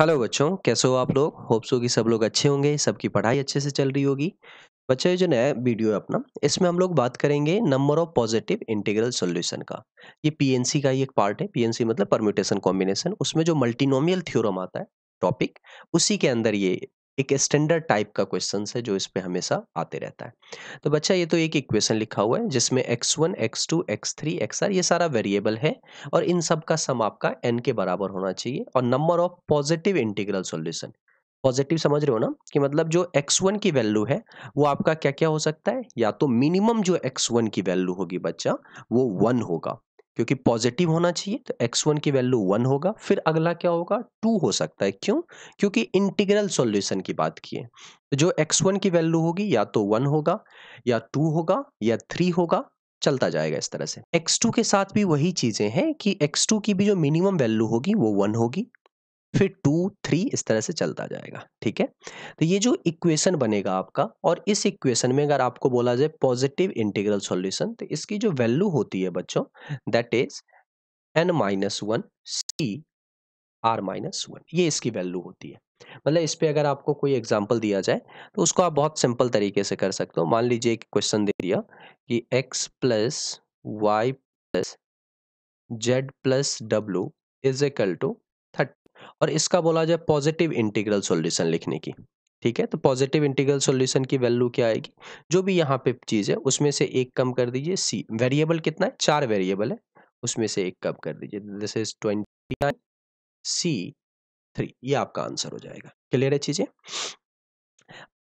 Hello बच्चों कैसे हो आप लोग होप्स होगी सब लोग अच्छे होंगे सबकी पढ़ाई अच्छे से चल रही होगी बच्चा ये जो नया वीडियो है अपना इसमें हम लोग बात करेंगे number of positive integral solution का ये पीएनसी का ही एक पार्ट है पीएनसी मतलब परम्यूटेशन कॉम्बिनेशन उसमें जो मल्टीनोमियल थ्योरम आता है टॉपिक उसी के अंदर ये एक स्टैंडर्ड टाइप का क्वेश्चन है जो इस पर हमेशा आते रहता है तो बच्चा ये तो एक इक्वेशन लिखा हुआ है जिसमें x one x two x three ये सारा वेरिएबल है और इन सब का सम आपका एन के बराबर होना चाहिए और number of positive integral solution positive समझ रहे हो ना कि मतलब जो x1 की वैल्यू है वो आपका क्या क्या हो सकता है या तो मिनिमम जो x1 की वैल्यू होगी बच्चा वो वन होगा क्योंकि पॉजिटिव होना चाहिए तो एक्स वन की वैल्यू वन होगा फिर अगला क्या होगा टू हो सकता है क्यों क्योंकि इंटीग्रल सॉल्यूशन की बात की है तो जो एक्स वन की वैल्यू होगी या तो वन होगा या टू होगा या थ्री होगा चलता जाएगा इस तरह से x2 के साथ भी वही चीज़ें हैं कि x2 की भी जो मिनिमम वैल्यू होगी वो वन होगी फिर टू थ्री इस तरह से चलता जाएगा ठीक है तो ये जो इक्वेशन बनेगा आपका और इस इक्वेशन में अगर आपको बोला जाए पॉजिटिव इंटीग्रल सॉल्यूशन तो इसकी जो वैल्यू होती है बच्चों that is n minus one C r minus one ये इसकी वैल्यू होती है मतलब इस पर अगर आपको कोई एग्जाम्पल दिया जाए तो उसको आप बहुत सिंपल तरीके से कर सकते हो मान लीजिए एक क्वेश्चन दे दिया कि x plus y plus z plus डब्ल्यू इज इक्वल टू और इसका बोला जाए पॉजिटिव इंटीग्रल सॉल्यूशन लिखने की ठीक है तो पॉजिटिव इंटीग्रल सॉल्यूशन की वैल्यू क्या आएगी जो भी यहाँ पे चीज़ है उसमें से एक कम कर दीजिए सी वेरिएबल कितना है चार वेरिएबल है उसमें से एक कम कर दीजिए this is twenty C three ये आपका आंसर हो जाएगा क्लियर है चीज़ें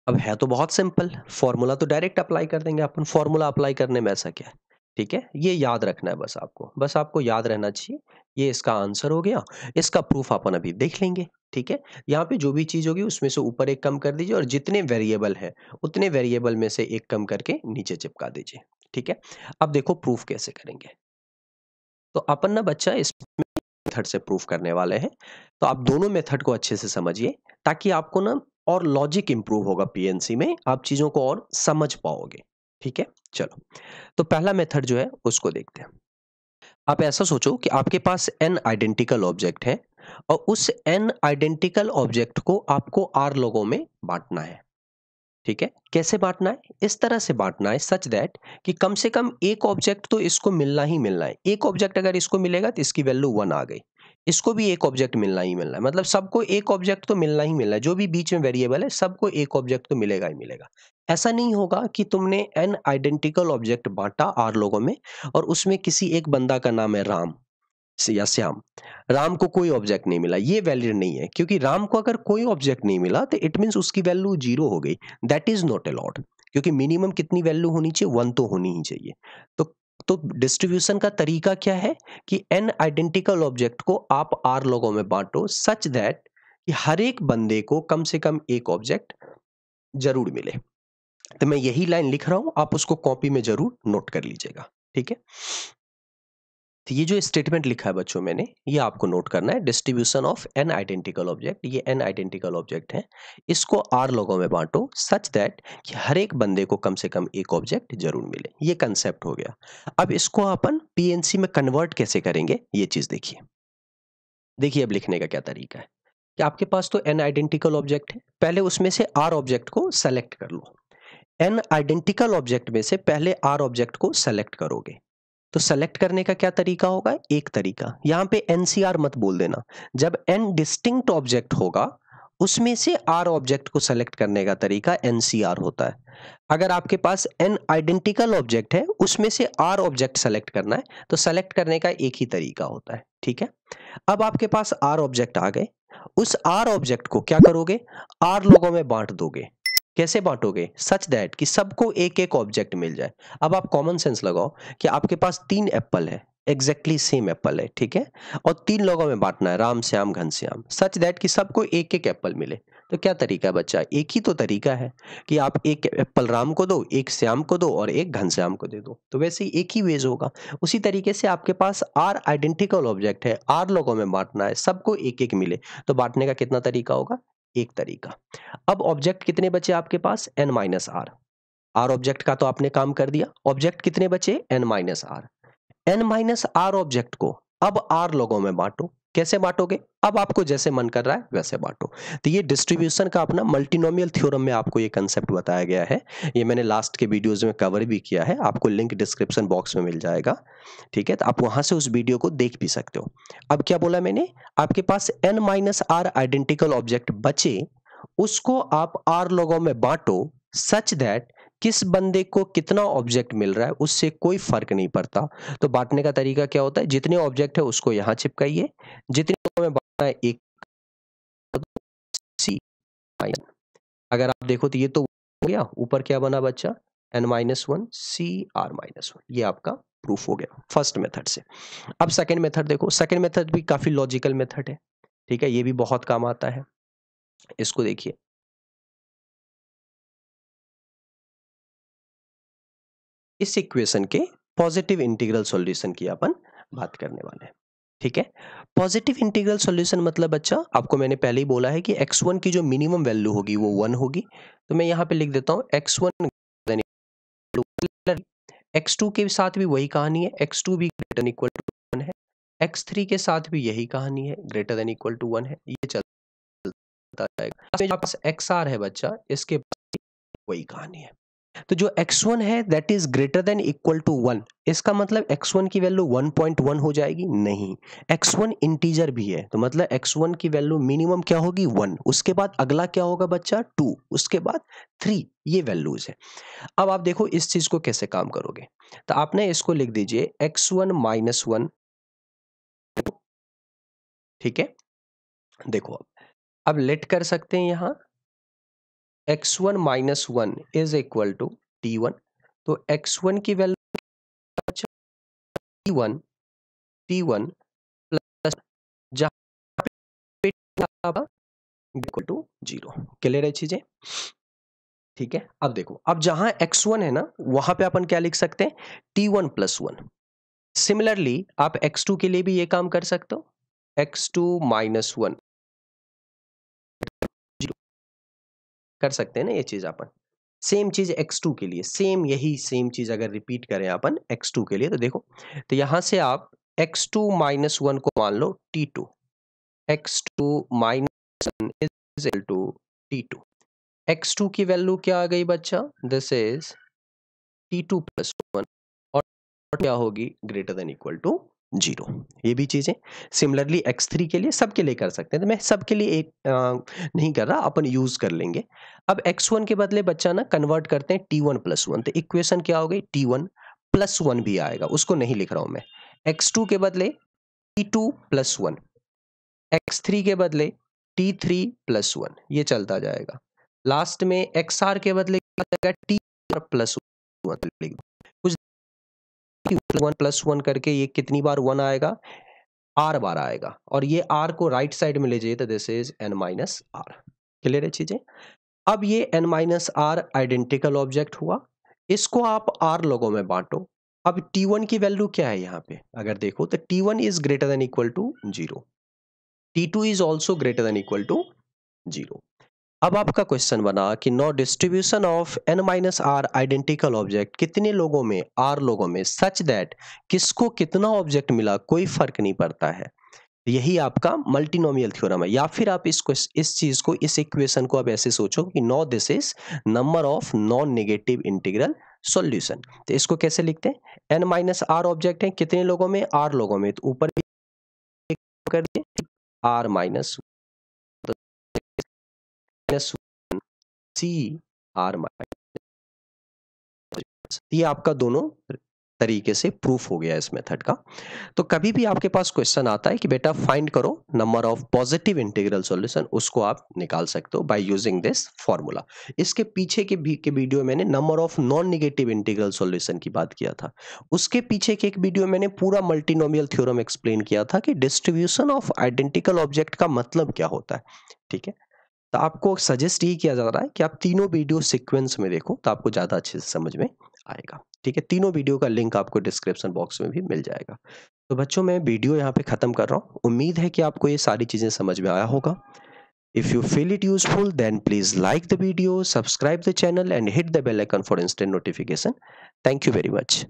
अब है तो बहुत सिंपल फॉर्मूला तो डायरेक्ट अप्लाई कर देंगे अपन फॉर्मूला अप्लाई करने में ऐसा क्या है ठीक है ये याद रखना है बस आपको बस आपको याद रहना चाहिए ये इसका आंसर हो गया इसका प्रूफ अपन अभी देख लेंगे ठीक है यहाँ पे जो भी चीज़ होगी उसमें से ऊपर एक कम कर दीजिए और जितने वेरिएबल है उतने वेरिएबल में से एक कम करके नीचे चिपका दीजिए ठीक है अब देखो प्रूफ कैसे करेंगे तो अपन ना बच्चा इसमें मेथड से प्रूफ करने वाले हैं तो आप दोनों मेथड को अच्छे से समझिए ताकि आपको ना और लॉजिक इंप्रूव होगा पीएनसी में आप चीज़ों को और समझ पाओगे ठीक है चलो तो पहला मेथड जो है उसको देखते हैं आप ऐसा सोचो कि आपके पास एन आइडेंटिकल ऑब्जेक्ट है और उस एन आइडेंटिकल ऑब्जेक्ट को आपको आर लोगों में बांटना है ठीक है कैसे बांटना है इस तरह से बांटना है सच दैट कि कम से कम एक ऑब्जेक्ट तो इसको मिलना ही मिलना है एक ऑब्जेक्ट अगर इसको मिलेगा तो इसकी वैल्यू वन आ गई इसको भी एक ऑब्जेक्ट मिलना ही मिलना है मतलब सबको एक ऑब्जेक्ट तो मिलना ही मिलना है जो भी बीच में वेरिएबल है सबको एक ऑब्जेक्ट तो मिलेगा ही मिलेगा ऐसा नहीं होगा कि तुमने एन आइडेंटिकल ऑब्जेक्ट बांटा आर लोगों में और उसमें किसी एक बंदा का नाम है राम या श्याम राम को कोई ऑब्जेक्ट नहीं मिला ये वैलिड नहीं है क्योंकि राम को अगर कोई ऑब्जेक्ट नहीं मिला तो इट मीन्स उसकी वैल्यू जीरो हो गई दैट इज नॉट अलॉड क्योंकि मिनिमम कितनी वैल्यू होनी चाहिए वन तो होनी ही चाहिए तो तो डिस्ट्रीब्यूशन का तरीका क्या है कि एन आइडेंटिकल ऑब्जेक्ट को आप आर लोगों में बांटो सच दैट हर एक बंदे को कम से कम एक ऑब्जेक्ट जरूर मिले तो मैं यही लाइन लिख रहा हूं आप उसको कॉपी में जरूर नोट कर लीजिएगा ठीक है तो ये जो स्टेटमेंट लिखा है बच्चों मैंने ये आपको नोट करना है distribution of n identical object ये एन आइडेंटिकल ऑब्जेक्ट है इसको आर लोगों में बांटो सच दैट कि हर एक बंदे को कम से कम एक ऑब्जेक्ट जरूर मिले ये कंसेप्ट हो गया अब इसको अपन पीएनसी में कन्वर्ट कैसे करेंगे ये चीज़ देखिए देखिए अब लिखने का क्या तरीका है कि आपके पास तो एन आइडेंटिकल ऑब्जेक्ट है पहले उसमें से आर ऑब्जेक्ट को सेलेक्ट कर लो एन आइडेंटिकल ऑब्जेक्ट में से पहले आर ऑब्जेक्ट को सेलेक्ट करोगे तो सेलेक्ट करने का क्या तरीका होगा एक तरीका यहाँ पे एनसीआर मत बोल देना जब एन डिस्टिंक्ट ऑब्जेक्ट होगा उसमें से आर ऑब्जेक्ट को सेलेक्ट करने का तरीका एनसीआर होता है अगर आपके पास एन आइडेंटिकल ऑब्जेक्ट है उसमें से आर ऑब्जेक्ट सेलेक्ट करना है तो सेलेक्ट करने का एक ही तरीका होता है ठीक है अब आपके पास आर ऑब्जेक्ट आ गए उस आर ऑब्जेक्ट को क्या करोगे आर लोगों में बांट दोगे कैसे बांटोगे सच दैट कि सबको एक एक ऑब्जेक्ट मिल जाए अब आप कॉमन सेंस लगाओ कि आपके पास तीन एप्पल है एग्जैक्टली सेम एप्पल है ठीक है और तीन लोगों में बांटना है राम श्याम घनश्याम सच दैट कि सबको एक एक एप्पल मिले तो क्या तरीका बच्चा एक ही तो तरीका है कि आप एक एप्पल राम को दो एक श्याम को दो और एक घनश्याम को दे दो तो वैसे ही एक ही वेज होगा उसी तरीके से आपके पास आर आइडेंटिकल ऑब्जेक्ट है आर लोगों में बांटना है सबको एक एक मिले तो बांटने का कितना तरीका होगा एक तरीका अब ऑब्जेक्ट कितने बचे आपके पास n minus r r object का तो आपने काम कर दिया ऑब्जेक्ट कितने बचे n minus r n minus r object को अब आर लोगों में बांटो कैसे बांटोगे अब आपको जैसे मन कर रहा है वैसे बांटो तो ये डिस्ट्रीब्यूशन का अपना मल्टीनोमियल थ्योरम में आपको ये कंसेप्ट बताया गया है ये मैंने लास्ट के वीडियोज में कवर भी किया है आपको लिंक डिस्क्रिप्शन बॉक्स में मिल जाएगा ठीक है तो आप वहां से उस वीडियो को देख भी सकते हो अब क्या बोला मैंने आपके पास n minus r identical object बचे उसको आप आर लोगों में बांटो सच दैट किस बंदे को कितना ऑब्जेक्ट मिल रहा है उससे कोई फर्क नहीं पड़ता तो बांटने का तरीका क्या होता है जितने ऑब्जेक्ट है उसको यहाँ चिपकाइए जितने में बांटना है एक सी अगर आप देखो तो ये तो हो गया ऊपर क्या बना बच्चा n minus one C r minus one ये आपका प्रूफ हो गया फर्स्ट मेथड से अब सेकेंड मेथड देखो सेकेंड मेथड भी काफ़ी लॉजिकल मेथड है ठीक है ये भी बहुत काम आता है इसको देखिए इस इक्वेशन के पॉजिटिव इंटीग्रल सॉल्यूशन की अपन बात करने वाले हैं ठीक है पॉजिटिव इंटीग्रल सॉल्यूशन मतलब बच्चा आपको मैंने पहले ही बोला है कि x1 की जो मिनिमम वैल्यू होगी वो वन होगी तो मैं यहाँ पे लिख देता हूँ x1 x2 के साथ भी वही कहानी है x2 भी greater than equal to one है x3 के साथ भी यही कहानी है greater than equal to one है ये चलता जाएगा पास है बच्चा इसके पास वही कहानी है तो जो x1 है that is greater than equal to one इसका मतलब x1 की वैल्यू 1.1 हो जाएगी नहीं x1 इंटीजर भी है तो मतलब x1 की वैल्यू मिनिमम क्या होगी वन उसके बाद अगला क्या होगा बच्चा टू उसके बाद थ्री ये वैल्यूज है अब आप देखो इस चीज को कैसे काम करोगे तो आपने इसको लिख दीजिए एक्स वन माइनस वन ठीक है देखो आप अब लेट कर सकते हैं यहां x one minus one is equal to t one तो एक्स वन की value t one t one plus equal to zero clear है चीजें ठीक है अब देखो अब जहां एक्स वन है ना वहां पे अपन क्या लिख सकते हैं t one plus one similarly आप एक्स टू के लिए भी ये काम कर सकते हो एक्स टू माइनस वन कर सकते हैं ना ये चीज़ अपन सेम चीज़ x2 के लिए सेम यही सेम चीज़ अगर रिपीट करें अपन x2 के लिए तो देखो तो यहां से आप x2 टू माइनस वन को मान लो t2 to x two minus one is to t two x two की वैल्यू क्या आ गई बच्चा this is t two plus one और क्या होगी greater than equal to zero ये भी चीज़ें सिमिलरली एक्स थ्री के लिए सबके लिए कर सकते हैं तो मैं सबके लिए एक आ, नहीं कर रहा अपन यूज़ कर लेंगे अब एक्स वन के बदले बच्चा ना कन्वर्ट करते हैं टी वन प्लस वन तो इक्वेशन क्या हो गई टी वन प्लस वन भी आएगा उसको नहीं लिख रहा हूं मैं एक्स टू के बदले t two plus one x three के बदले टी थ्री प्लस वन ये चलता जाएगा लास्ट में एक्स आर के बदले टी आर प्लस वन लिख वन प्लस वन करके ये कितनी बार वन आएगा आर बार आएगा और ये आर को राइट right साइड में ले जाइए तो this is n minus r clear है चीजें अब ये n minus r identical object हुआ इसको आप आर लोगों में बांटो अब t1 की वैल्यू क्या है यहाँ पे अगर देखो तो t1 one is greater than equal to zero t two is also greater than equal to zero अब आपका क्वेश्चन बना कि no distribution of n minus r identical object कितने लोगों में आर लोगों में सच दैट किसको कितना ऑब्जेक्ट मिला कोई फर्क नहीं पड़ता है यही आपका मल्टीनोमियल थ्योरम है या फिर आप इस इस चीज को इस इक्वेशन को आप ऐसे सोचो कि no this is number of non negative integral solution तो इसको कैसे लिखते हैं एन माइनस आर ऑब्जेक्ट है कितने लोगों में आर लोगों में तो ऊपर कर दिए r minus C r minus ये आपका दोनों तरीके से प्रूफ हो गया इस मेथड का तो कभी भी आपके पास क्वेश्चन आता है कि बेटा फाइंड करो number of positive integral solution उसको आप निकाल सकते हो बाय यूजिंग दिस फॉर्मूला इसके पीछे के भी के वीडियो मैंने number of non negative integral solution की बात किया था उसके पीछे के एक वीडियो मैंने पूरा मल्टीनोमियल थ्योरम एक्सप्लेन किया था कि डिस्ट्रीब्यूशन ऑफ आइडेंटिकल ऑब्जेक्ट का मतलब क्या होता है ठीक है तो आपको सजेस्ट यही किया जा रहा है कि आप तीनों वीडियो सिक्वेंस में देखो तो आपको ज़्यादा अच्छे से समझ में आएगा ठीक है तीनों वीडियो का लिंक आपको डिस्क्रिप्शन बॉक्स में भी मिल जाएगा तो बच्चों मैं वीडियो यहाँ पे ख़त्म कर रहा हूँ उम्मीद है कि आपको ये सारी चीज़ें समझ में आया होगा If you feel it useful, then please like the video, subscribe the channel and hit the bell icon for instant notification. Thank you very much.